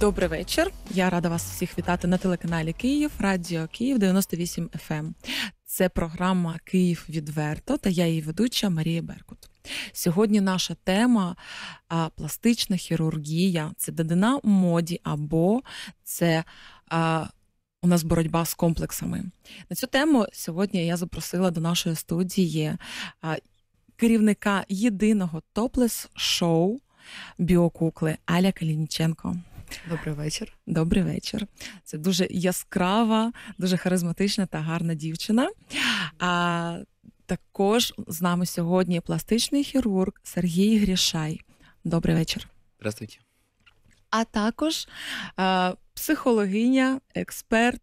Добрий вечір. Я рада вас всіх вітати на телеканалі Київ Радіо Київ 98 FM. Ем. Це програма Київ відверто та я її ведуча Марія Беркут. Сьогодні наша тема а, пластична хірургія. Це дадина моді або це а, у нас боротьба з комплексами. На цю тему сьогодні я запросила до нашої студії а, керівника єдиного топлес шоу біокукли Аля Калініченко. Добрий вечір. Добрий вечір. Це дуже яскрава, дуже харизматична та гарна дівчина. А також з нами сьогодні пластичний хірург Сергій Грішай. Добрий вечір. Здравствуйте. А також а, психологиня, експерт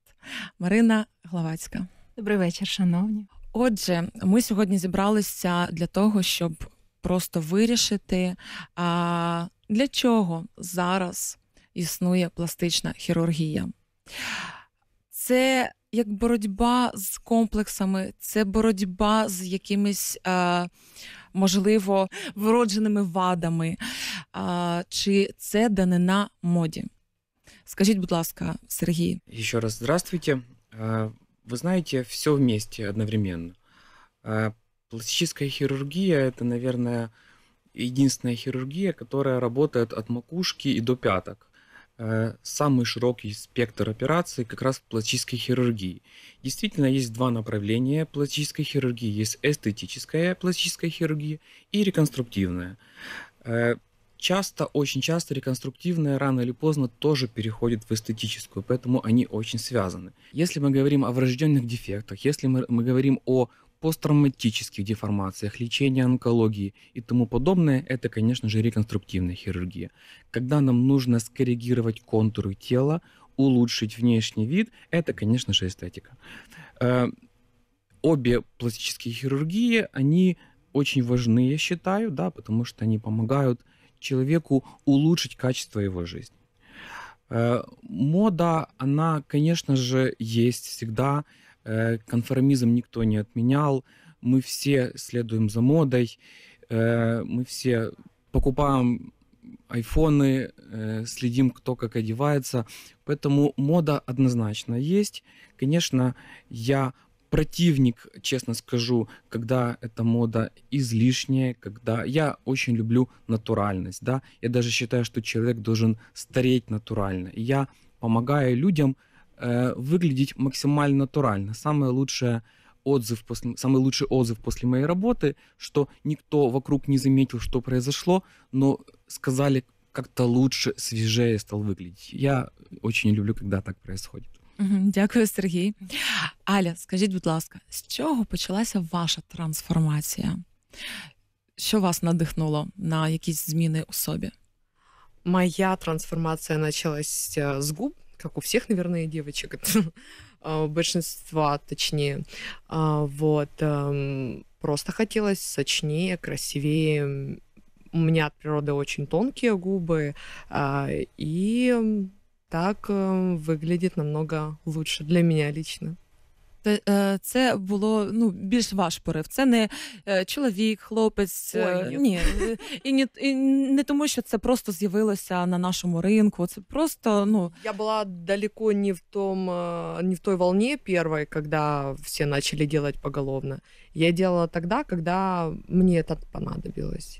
Марина Главацька. Добрий вечір, шановні. Отже, ми сьогодні зібралися для того, щоб просто вирішити, а, для чого зараз існує пластична хірургія. Це як боротьба з комплексами, це боротьба з якимись, е, можливо, вродженими вадами. Чи це данина моді? Скажіть, будь ласка, Сергій. Еще раз здравствуйте. Э, Ви знаєте, все в місті одновременно. Э, пластическая хирургия – это, наверное, единственная хирургия, которая работает от макушки и до пяток. Э, самый широкий спектр операций как раз в пластической хирургии. Действительно, есть два направления пластической хирургии. Есть эстетическая пластическая хирургия и реконструктивная. Э, часто, очень часто реконструктивная рано или поздно тоже переходит в эстетическую, поэтому они очень связаны. Если мы говорим о врожденных дефектах, если мы, мы говорим о посттравматических деформациях, лечении онкологии и тому подобное, это, конечно же, реконструктивная хирургия. Когда нам нужно скоррегировать контуры тела, улучшить внешний вид, это, конечно же, эстетика. Э, обе пластические хирургии, они очень важны, я считаю, да, потому что они помогают человеку улучшить качество его жизни. Э, мода, она, конечно же, есть всегда. Э, конформизм никто не отменял, мы все следуем за модой, э, мы все покупаем айфоны, э, следим, кто как одевается. Поэтому мода однозначно есть. Конечно, я противник, честно скажу, когда эта мода излишняя, когда я очень люблю натуральность, да, я даже считаю, что человек должен стареть натурально. я помогаю людям Э, выглядеть максимально натурально. Самое лучшее отзыв после, самый лучший отзыв после моей работы, что никто вокруг не заметил, что произошло, но сказали, как-то лучше, свежее стал выглядеть. Я очень люблю, когда так происходит. Дякую, Сергій. Аля, скажіть, будь ласка, з чого почалася ваша трансформація? Що вас надихнуло на якісь зміни у собі? Моя трансформация началась э, с губ, как у всех, наверное, девочек, а, большинства точнее. А, вот. Эм, просто хотелось сочнее, красивее. У меня от природы очень тонкие губы, а, и так эм, выглядит намного лучше для меня лично. Е, це було ну більш ваш порив. Це не е, чоловік, хлопець, е, Ой, ні, і не, і не тому, що це просто з'явилося на нашому ринку. Це просто ну я була далеко не в том, не в той волне першої, коли всі почали делать поголовно. Я делала тоді, коли мені це понадобилось.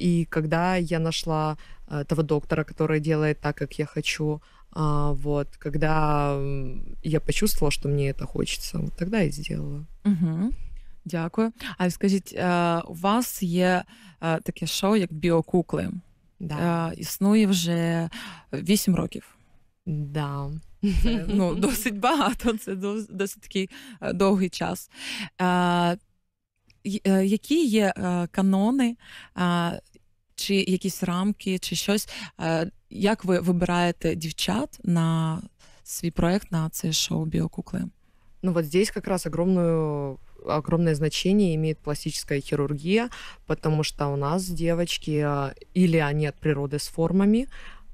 И когда я нашла э, того доктора, который делает так, как я хочу, А, вот, когда я почувствовала, что мне это хочется, вот тогда я сделала. Угу. Дякую. А скажіть, а, у вас есть а, такое шоу, как биокуклы. Да. Иснует уже 8 років. Да. Це, ну, Досить багато, це досить такий довгий час. А, які є канони чи якісь рамки, чи щось. Як ви вибираєте дівчат на свій проект на це шоу «Биокуклы»? Ну вот здесь как раз огромную огромное значение имеет пластическая хирургия, потому что у нас девочки э, или они от природы с формами,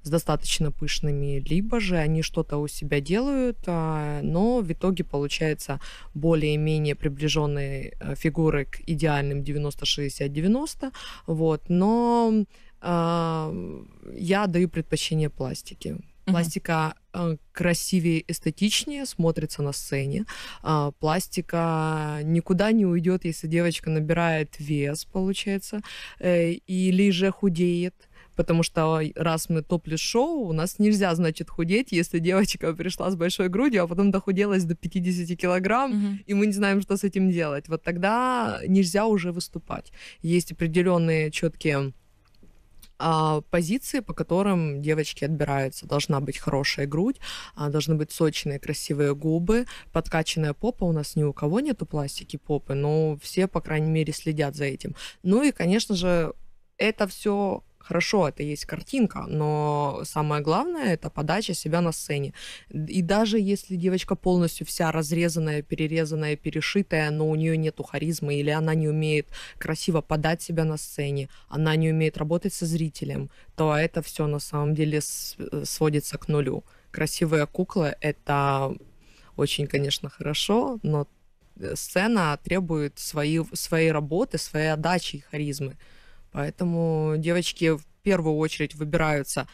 с достаточно пышными, либо же они что-то у себя делают, а, но в итоге получается более-менее приближенные э, фигуры к идеальным 90-60-90, вот, но э, я даю предпочтение пластике. Пластика э, красивее, эстетичнее смотрится на сцене. А, пластика никуда не уйдет, если девочка набирает вес, получается, э, или же худеет потому что раз мы топлес-шоу, у нас нельзя, значит, худеть, если девочка пришла с большой грудью, а потом дохуделась до 50 килограмм, угу. и мы не знаем, что с этим делать. Вот тогда нельзя уже выступать. Есть определенные четкие а, позиции, по которым девочки отбираются. Должна быть хорошая грудь, а, должны быть сочные, красивые губы, подкачанная попа. У нас ни у кого нету пластики попы, но все, по крайней мере, следят за этим. Ну и, конечно же, это все Хорошо, это есть картинка, но самое главное это подача себя на сцене. И даже если девочка полностью вся разрезанная, перерезанная, перешитая, но у нее нету харизмы или она не умеет красиво подать себя на сцене, она не умеет работать со зрителем, то это все на самом деле э, сводится к нулю. Красивые куклы это очень, конечно, хорошо, но э, сцена требует свои, своей работы, своей отдачи и харизмы. Поэтому девочки в первую очередь выбираются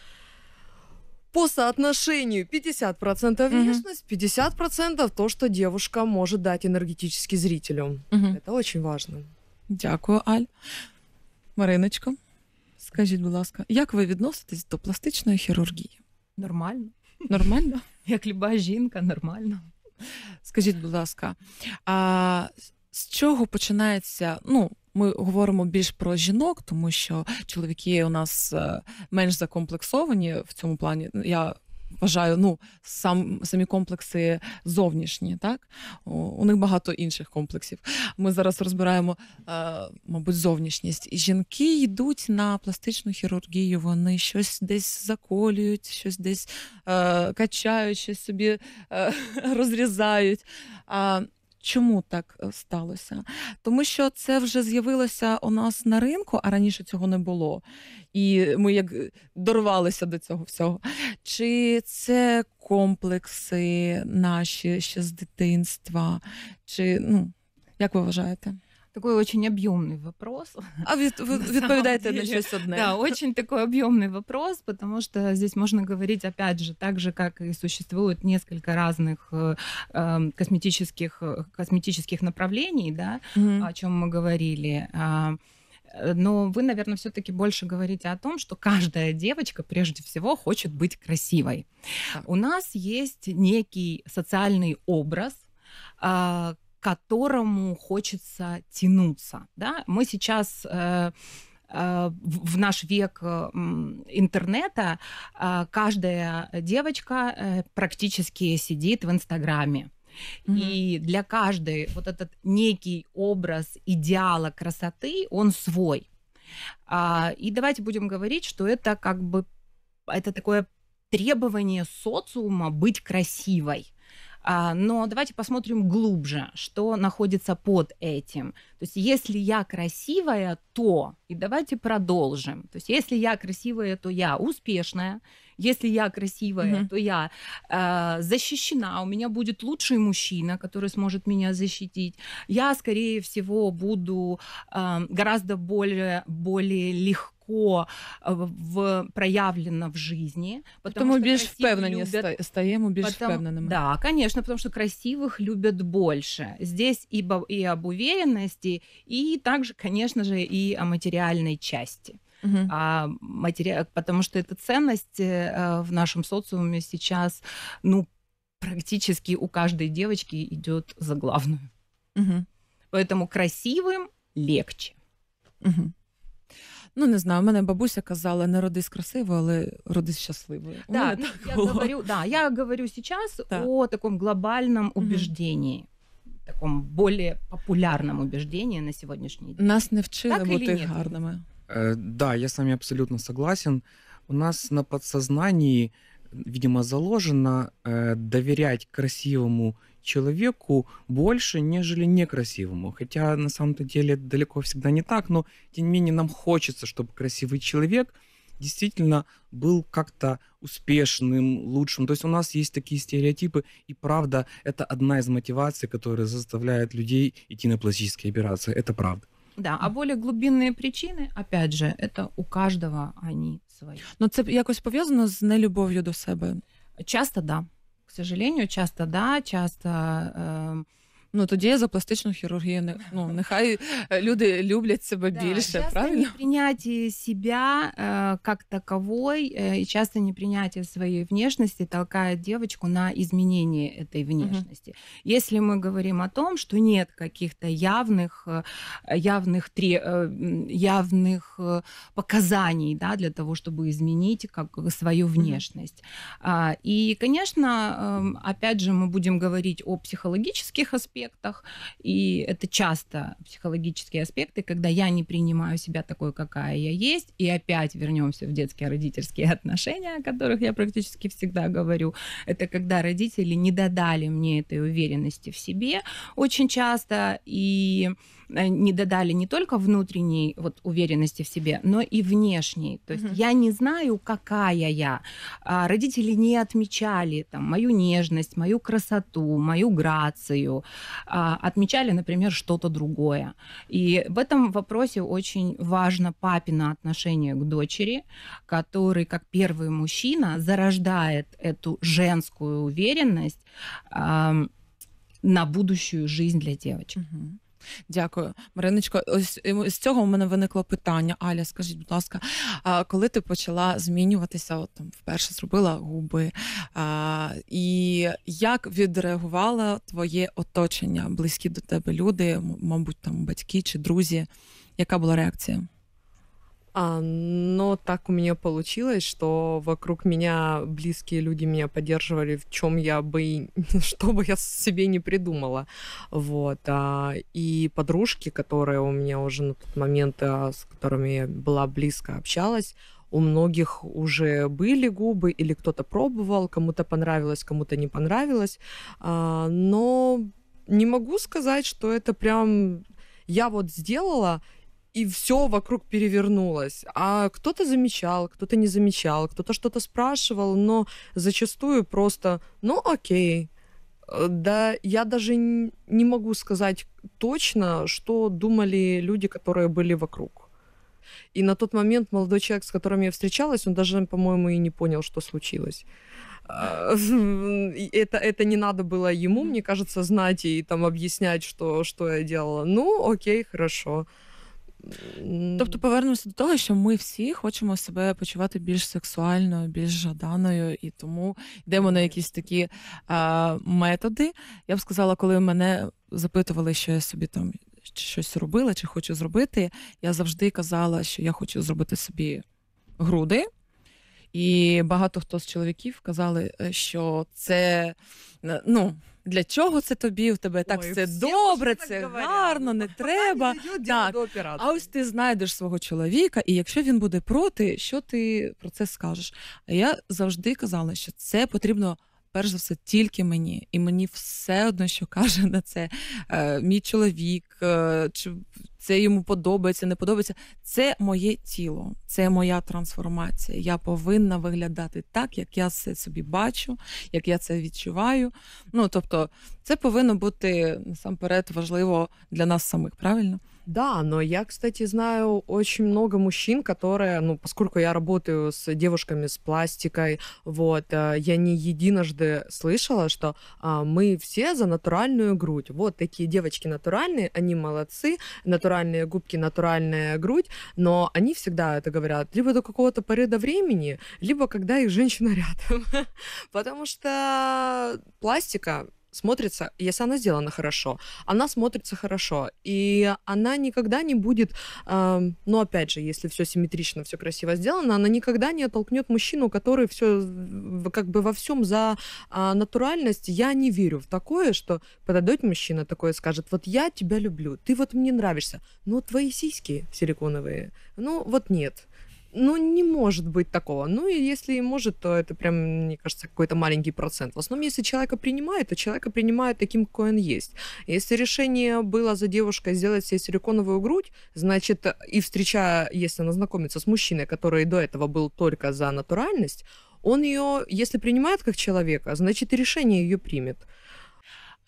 по соотношению 50% внешность, mm-hmm. 50% то, что девушка может дать энергетически зрителю. Mm-hmm. Это очень важно. Дякую, Аль. Мариночка, скажіть, будь ласка, як ви відноситесь до пластичної хірургії? Нормально. Нормально? Як люба жінка, нормально. Скажіть, будь ласка, а з чого починається? ну, ми говоримо більш про жінок, тому що чоловіки у нас е, менш закомплексовані в цьому плані. Я Вважаю, ну сам самі комплекси зовнішні, так у них багато інших комплексів. Ми зараз розбираємо, е, мабуть, зовнішність. І жінки йдуть на пластичну хірургію. Вони щось десь заколюють, щось десь е, качають, щось собі розрізають. Чому так е, сталося? Тому що це вже з'явилося у нас на ринку, а раніше цього не було. І ми як е, дорвалися до цього всього. Чи це комплекси наші ще з дитинства? Чи ну як ви вважаєте? Такой очень объемный вопрос. А від, відповідайте на, на щось Да, очень такой объемный вопрос, потому что здесь можно говорить, опять же, так же, как и существует несколько разных э, эм, косметических, э, косметических направлений, да, mm-hmm. о чем мы говорили. А, э, но вы, наверное, все-таки больше говорите о том, что каждая девочка прежде всего хочет быть красивой. Так. У нас есть некий социальный образ, а, которому хочется тянуться. Да? Мы сейчас э, э, в наш век э, интернета каждая девочка практически сидит в Инстаграме. Mm-hmm. И для каждой вот этот некий образ идеала красоты, он свой. А, и давайте будем говорить, что это как бы это такое требование социума быть красивой. А, но давайте посмотрим глубже, что находится под этим. То есть если я красивая, то... И давайте продолжим. То есть если я красивая, то я успешная. Если я красивая, mm-hmm. то я э, защищена. У меня будет лучший мужчина, который сможет меня защитить. Я, скорее всего, буду э, гораздо более, более легко легко э, в, проявлено в жизни. Потому Тому більш впевнені люблять... стаємо більш потому... впевненими. Да, конечно, потому что красивых любят больше. Здесь и, и об уверенности, и также, конечно же, и о материальной части. Угу. А матери... Потому что эта ценность э, в нашем социуме сейчас, ну, практически у каждой девочки идет за главную. Угу. Поэтому красивым легче. Угу. Ну не знаю, у мене бабуся казала, не родись красиво, але родись щасливою. Да, ну, я говорю, да, я говорю сейчас да. о такому глобальному убежденні, mm Такому более популярном убеждении на сьогоднішній день. Нас не вчили так бути нет? гарними. Э, да, я сам абсолютно согласен. У нас на підсознанні, видимо, заложено э, доверять красивому человеку больше, нежели некрасивому. Хотя на самом-то деле далеко всегда не так, но тем не менее нам хочется, чтобы красивый человек действительно был как-то успешным, лучшим. То есть у нас есть такие стереотипы, и правда, это одна из мотиваций, которая заставляет людей идти на пластические операции. Это правда. Да, а более глубинные причины, опять же, это у каждого они свої. Ну, це якось пов'язано з нелюбов'ю до себя. Часто да к сожалению, часто да, часто эм, ну тоді я за пластичну хірургію. Не, ну нехай люди люблять себе да, більше. Правильно непринятие себя э, как таковой э, и часто непринятие своей внешности толкает девочку на изменение этой внешности. Угу. Если мы говорим о том, что нет каких-то явных, э, явных, три, э, явных э, показаний да, для того, чтобы изменить как, свою внешность. А, и, конечно, эм, опять же, мы будем говорить о психологических аспектах аспектах, и это часто психологические аспекты, когда я не принимаю себя такой, какая я есть, и опять вернемся в детские родительские отношения, о которых я практически всегда говорю, это когда родители не додали мне этой уверенности в себе очень часто, и Э, не додали не только внутренней вот уверенности в себе, но и внешней. То есть угу. я не знаю, какая я. А, родители не отмечали там мою нежность, мою красоту, мою грацию. А, отмечали, например, что-то другое. И в этом вопросе очень важно папина отношение к дочери, который, как первый мужчина, зарождает эту женскую уверенность э, на будущую жизнь для девочек. Угу. Дякую, Мариночко. Ем, ось з цього у мене виникло питання. Аля, скажіть, будь ласка, а коли ти почала змінюватися? От там вперше зробила губи, а, і як відреагувало твоє оточення, близькі до тебе люди, мабуть, там батьки чи друзі? Яка була реакція? А, но так у меня получилось, что вокруг меня близкие люди меня поддерживали, в чем я бы, что бы я себе не придумала. Вот. А, и подружки, которые у меня уже на тот момент, а, с которыми я была близко, общалась, у многих уже были губы, или кто-то пробовал, кому-то понравилось, кому-то не понравилось. но не могу сказать, что это прям я вот сделала, и все вокруг перевернулось. А кто-то замечал, кто-то не замечал, кто-то что-то спрашивал, но зачастую просто, ну окей, э, да, я даже не могу сказать точно, что думали люди, которые были вокруг. И на тот момент молодой человек, с которым я встречалась, он даже, по-моему, и не понял, что случилось. А, это, это не надо было ему, мне кажется, знать и там объяснять, что, что я делала. Ну, окей, хорошо. Тобто повернемося до того, що ми всі хочемо себе почувати більш сексуально, більш жаданою, і тому йдемо на якісь такі а, методи. Я б сказала, коли мене запитували, що я собі там щось робила чи хочу зробити, я завжди казала, що я хочу зробити собі груди. І багато хто з чоловіків казали, е, що це е, ну для чого це тобі? У тебе так Ой, все добре, це так гарно, не треба. Так. А ось ти знайдеш свого чоловіка, і якщо він буде проти, що ти про це скажеш? А я завжди казала, що це потрібно перш за все тільки мені, і мені все одно, що каже на це е, мій чоловік, е, чи це йому подобається, не подобається. Це моє тіло, це моя трансформація. Я повинна виглядати так, як я це собі бачу, як я це відчуваю. Ну тобто, це повинно бути насамперед важливо для нас самих, правильно? Да, но я, кстати, знаю очень много мужчин, которые, ну, поскольку я работаю с девушками с пластикой, вот, э, я не единожды слышала, что а, мы все за натуральную грудь. Вот такие девочки натуральные, они молодцы, натуральные губки, натуральная грудь, но они всегда это говорят либо до какого-то поряда времени, либо когда их женщина рядом. Потому что пластика смотрится, если она сделана хорошо, она смотрится хорошо, и она никогда не будет, э, ну опять же, если все симметрично, все красиво сделано, она никогда не оттолкнет мужчину, который все как бы во всем за э, натуральность. Я не верю в такое, что подойдет мужчина такой и скажет, вот я тебя люблю, ты вот мне нравишься, но твои сиськи силиконовые, ну вот нет ну, не может быть такого. Ну, и если и может, то это прям, мне кажется, какой-то маленький процент. В основном, если человека принимают, то человека принимают таким, какой он есть. Если решение было за девушкой сделать себе силиконовую грудь, значит, и встречая, если она знакомится с мужчиной, который до этого был только за натуральность, он ее, если принимает как человека, значит, и решение ее примет.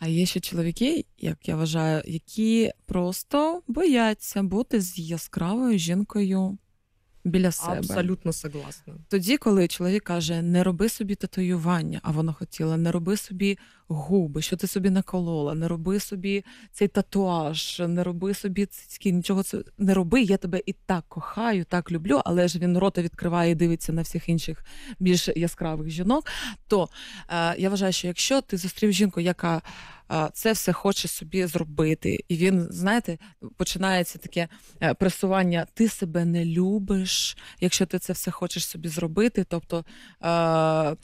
А є ще чоловіки, як я вважаю, які просто бояться бути з яскравою жінкою. біля себе. Абсолютно согласна. Тоді, коли чоловік каже, не роби собі татуювання, а вона хотіла, не роби собі губи, що ти собі наколола, не роби собі цей татуаж, не роби собі цицьки, нічого це не роби. Я тебе і так кохаю, так люблю, але ж він рота відкриває і дивиться на всіх інших більш яскравих жінок. То е, я вважаю, що якщо ти зустрів жінку, яка це все хоче собі зробити. І він, знаєте, починається таке е, пресування: ти себе не любиш, якщо ти це все хочеш собі зробити. Тобто е,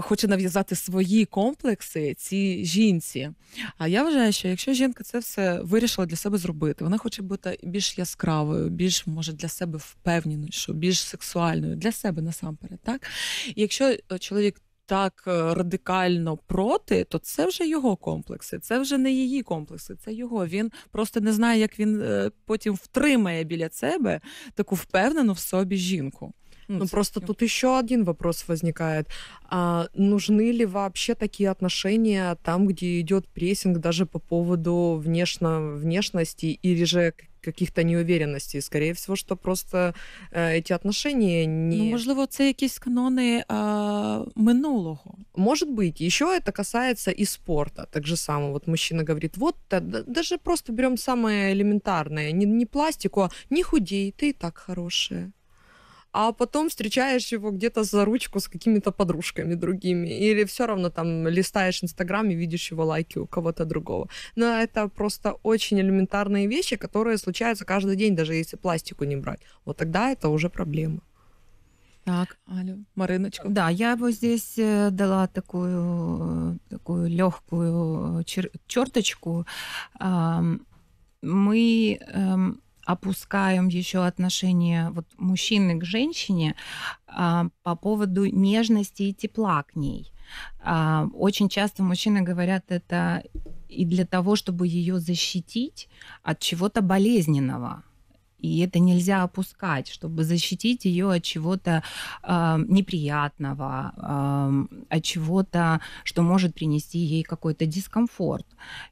хоче нав'язати свої комплекси ці жінці. А я вважаю, що якщо жінка це все вирішила для себе зробити, вона хоче бути більш яскравою, більш може для себе впевненою, більш сексуальною для себе насамперед. так? І якщо е, чоловік так е, радикально проти, то це вже його комплекси, це вже не її комплекси, це його. Він просто не знає, як він е, потім втримає біля себе таку впевнену в собі жінку. Ну, ну просто тут еще один вопрос возникает. А нужны ли вообще такие отношения там, где идет прессинг даже по поводу внешно, внешности или же каких-то неуверенностей. Скорее всего, что просто э, эти отношения ну, не... Ну, можливо, це якісь канони а, минулого. Может быть. Еще это касается и спорта. Так же самое. Вот мужчина говорит, вот даже просто берем самое элементарное, не, не пластику, а не худей, ты и так хорошая а потом встречаешь его где-то за ручку с какими-то подружками другими, или все равно там листаешь Инстаграм и видишь его лайки у кого-то другого. Но это просто очень элементарные вещи, которые случаются каждый день, даже если пластику не брать. Вот тогда это уже проблема. Так, алло, Мариночка. Да, я бы здесь э, дала такую, такую легкую чер- черточку. Мы эм, опускаем еще отношение вот мужчины к женщине а, по поводу нежности и тепла к ней. А, очень часто мужчины говорят это и для того, чтобы ее защитить от чего-то болезненного. И это нельзя опускать, чтобы защитить ее от чего-то э, неприятного, э, от чего-то, что может принести ей какой-то дискомфорт.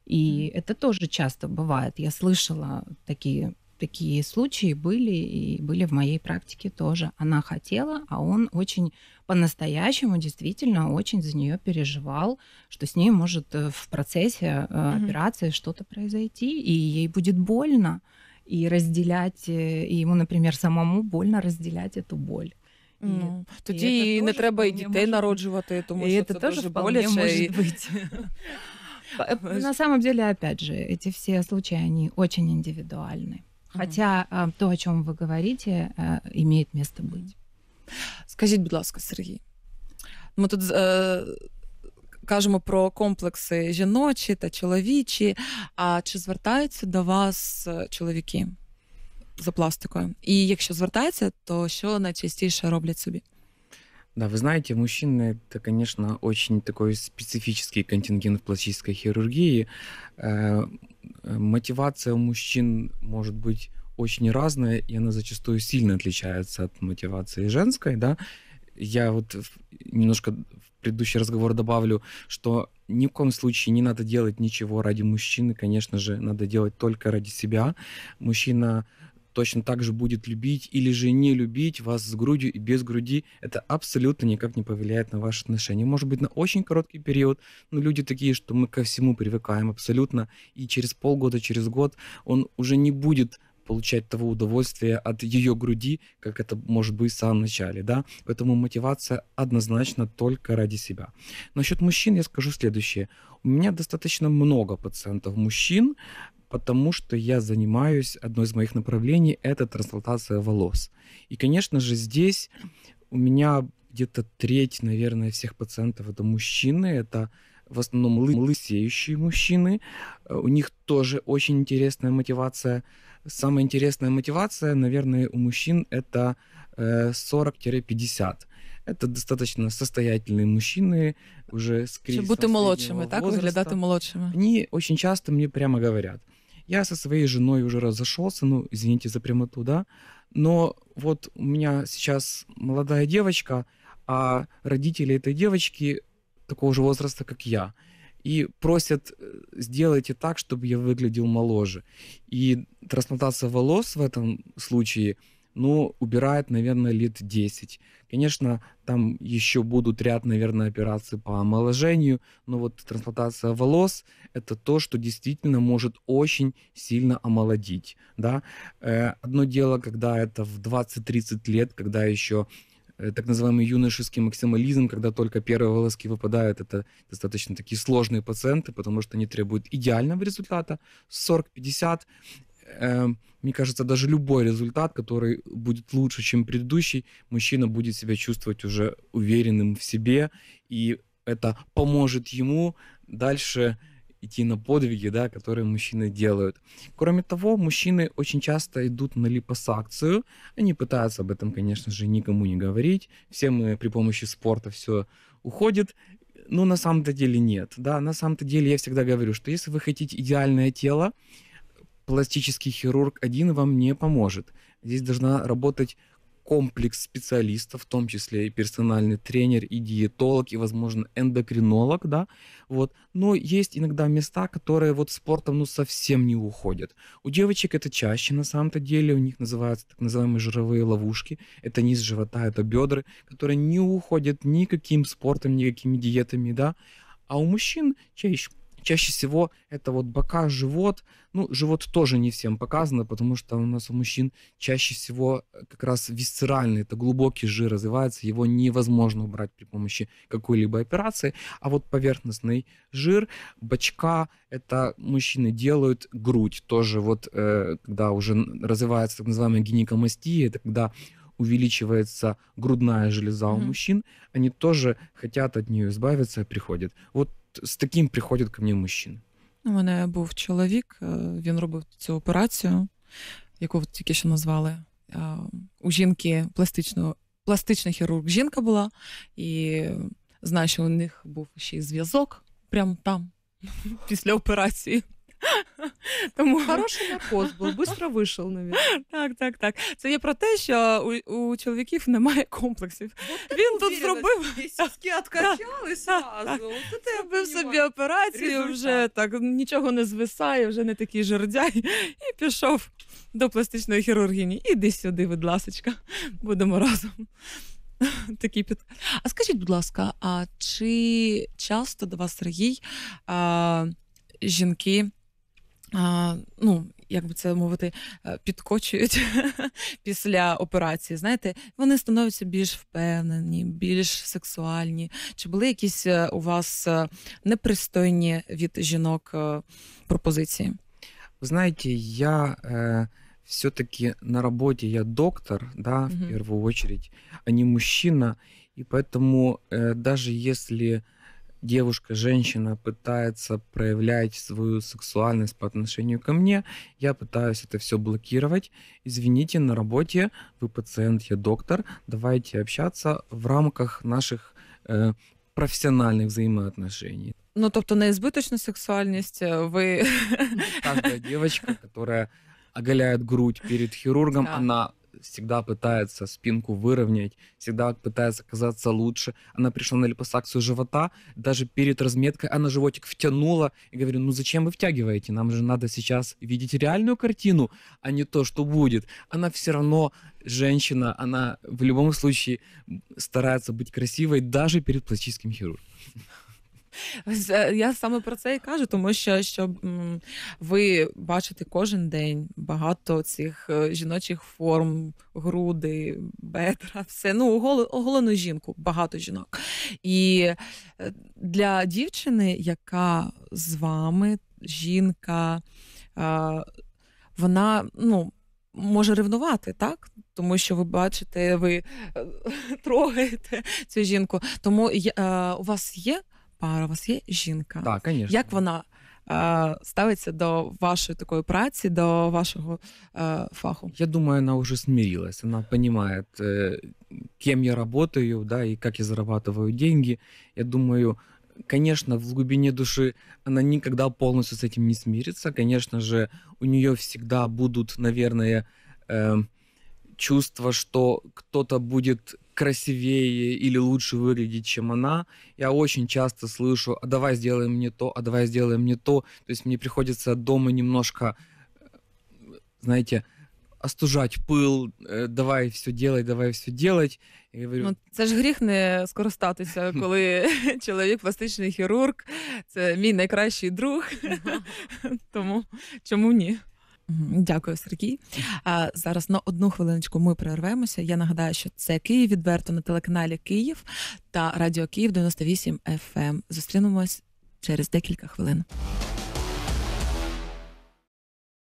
И это тоже часто бывает. Я слышала такие такие случаи были и были в моей практике тоже. Она хотела, а он очень по-настоящему действительно очень за нее переживал, что с ней может э, в процессе mm-hmm. операции что-то произойти, и ей будет больно. И разделять, э, и ему, например, самому больно разделять эту боль. Ну, і, тоді і, не треба і дітей народжувати, тому і що це теж дуже боляче. Може і... На самом деле, опять же, эти все случаи, они очень индивидуальны. Хотя mm-hmm. то, о чем вы говорите, э, имеет место быть. Скажіть, будь ласка, Сергій, ну, ми тут е, кажемо про комплекси жіночі та чоловічі. А чи звертаються до вас е, чоловіки за пластикою? І якщо звертаються, то що найчастіше роблять собі? Да, вы знаете, мужчины это, конечно, очень такой специфический контингент в пластической хирургии. Э, мотивация у мужчин может быть очень разная, и она зачастую сильно отличается от мотивации женской, да. Я вот немножко в предыдущий разговор добавлю, что ни в коем случае не надо делать ничего ради мужчины, конечно же, надо делать только ради себя. Мужчина точно так же будет любить или же не любить вас с грудью и без груди. Это абсолютно никак не повлияет на ваши отношения. Может быть, на очень короткий период, но люди такие, что мы ко всему привыкаем абсолютно, и через полгода, через год он уже не будет получать того удовольствия от ее груди, как это может быть в самом начале, да. Поэтому мотивация однозначно только ради себя. Насчет мужчин я скажу следующее. У меня достаточно много пациентов мужчин, потому что я занимаюсь, одно из моих направлений – это трансплантация волос. И, конечно же, здесь у меня где-то треть, наверное, всех пациентов – это мужчины, это в основном лысеющие мужчины. Э, у них тоже очень интересная мотивация. Самая интересная мотивация, наверное, у мужчин это 40-50. Э, это достаточно состоятельные мужчины уже с кризисом Чтобы бути молодшими, так? выглядят и молодшими. Они очень часто мне прямо говорят, я со своей женой уже разошелся, ну, извините за прямоту, да, но вот у меня сейчас молодая девочка, а родители этой девочки такого же возраста, как я. И просят, э, сделайте так, чтобы я выглядел моложе. И трансплантация волос в этом случае, ну, убирает, наверное, лет 10. Конечно, там еще будут ряд, наверное, операций по омоложению, но вот трансплантация волос – это то, что действительно может очень сильно омолодить. Да? Э, одно дело, когда это в 20-30 лет, когда еще Э, так называемый юношеский максимализм, когда только первые волоски выпадают, это достаточно такие сложные пациенты, потому что они требуют идеального результата, 40-50. Эм, мне кажется, даже любой результат, который будет лучше, чем предыдущий, мужчина будет себя чувствовать уже уверенным в себе, и это поможет ему дальше идти на подвиги, да, которые мужчины делают. Кроме того, мужчины очень часто идут на липосакцию. Они пытаются об этом, конечно же, никому не говорить. Все мы при помощи спорта все уходит. Ну, на самом-то деле нет. Да, на самом-то деле я всегда говорю, что если вы хотите идеальное тело, пластический хирург один вам не поможет. Здесь должна работать комплекс специалистов, в том числе и персональный тренер, и диетолог, и, возможно, эндокринолог, да, вот. Но есть иногда места, которые вот спортом, ну, совсем не уходят. У девочек это чаще, на самом-то деле, у них называются так называемые жировые ловушки, это низ живота, это бедры, которые не уходят никаким спортом, никакими диетами, да, а у мужчин чаще Чаще всего это вот бока, живот. Ну, живот тоже не всем показано, потому что у нас у мужчин чаще всего э, как раз висцеральный, это глубокий жир развивается, его невозможно убрать при помощи какой-либо операции. А вот поверхностный жир, бочка, это мужчины делают грудь тоже вот, э, когда уже развивается так называемая гинекомастия, это когда увеличивается грудная железа mm-hmm. у мужчин, они тоже хотят от нее избавиться и приходят. Вот з таким приходять ко мені мужчини. У мене був чоловік, е, він робив цю операцію, яку тільки що назвали е, у жінки пластичного. Пластичний хірург жінка була, і знаю, що у них був ще й зв'язок прямо там, після операції. Тому хороший на пост був, швидко вийшов навіть. Так, так, так. Це є про те, що у, у чоловіків немає комплексів. Він тут зробив Сіски відкачали сразу. Ти робив собі операцію, вже так нічого не звисає, вже не такий жердяй, і пішов до пластичної хірургії. Іди сюди, будь ласка, будемо разом. Такі під... А скажіть, будь ласка, а чи часто до вас, Сергій, а, жінки ну, як би це мовити, е, підкочують після операції. Знаєте, вони становляться більш впевнені, більш сексуальні. Чи були якісь е, у вас е, непристойні від жінок пропозиції? Вы знаете, я э, все-таки на роботі я доктор, да, угу. в первую очередь, а не мужчина, і поэтому навіть даже если девушка, женщина пытается проявлять свою сексуальность по отношению ко мне, я пытаюсь это все блокировать. Извините, на работе вы пациент, я доктор, давайте общаться в рамках наших э, професіональних взаємоотношень. Ну, тобто на избыточную сексуальность, э, вы... Ну, каждая девочка, которая оголяет грудь перед хирургом, да. она всегда пытается спинку выровнять, всегда пытается казаться лучше. Она пришла на липосакцию живота, даже перед разметкой она животик втянула. И говорю, ну зачем вы втягиваете? Нам же надо сейчас видеть реальную картину, а не то, что будет. Она все равно женщина, она в любом случае старается быть красивой даже перед пластическим хирургом. Е, я саме про це і кажу, тому що щоб ви бачите кожен день багато цих е, жіночих форм, груди, бедра, все ну оголену жінку, багато жінок. І е, для дівчини, яка з вами, жінка, вона ну. Може ревнувати, так? Тому що ви бачите, ви трогаєте цю жінку. Тому е, у вас є пара у вас є жінка? Так, звісно. Як вона е, ставиться до вашої такої праці, до вашого е, фаху? Я думаю, вона вже смирилась. Вона розуміє, е, э, ким я працюю, да, і як я зарабатываю деньги. Я думаю, конечно, в глубине души она никогда полностью с этим не смирится. Конечно же, у нее всегда будут, наверное, э, чувства, что кто-то будет красивее или лучше выглядеть, чем она. Я очень часто слышу, а давай сделаем мне то, а давай сделаем мне то. То есть мне приходится дома немножко, знаете, остужать пил, э, давай все делать, давай все делать. говорю, ну, це ж гріх не скористатися, коли чоловік пластичний хірург, це мій найкращий друг. Тому чому ні? Дякую, Сергій. А Зараз на одну хвилиночку ми перервемося. Я нагадаю, що це Київ відверто на телеканалі Київ та Радіо Київ 98 FM. Ем. Зустрінемось через декілька хвилин.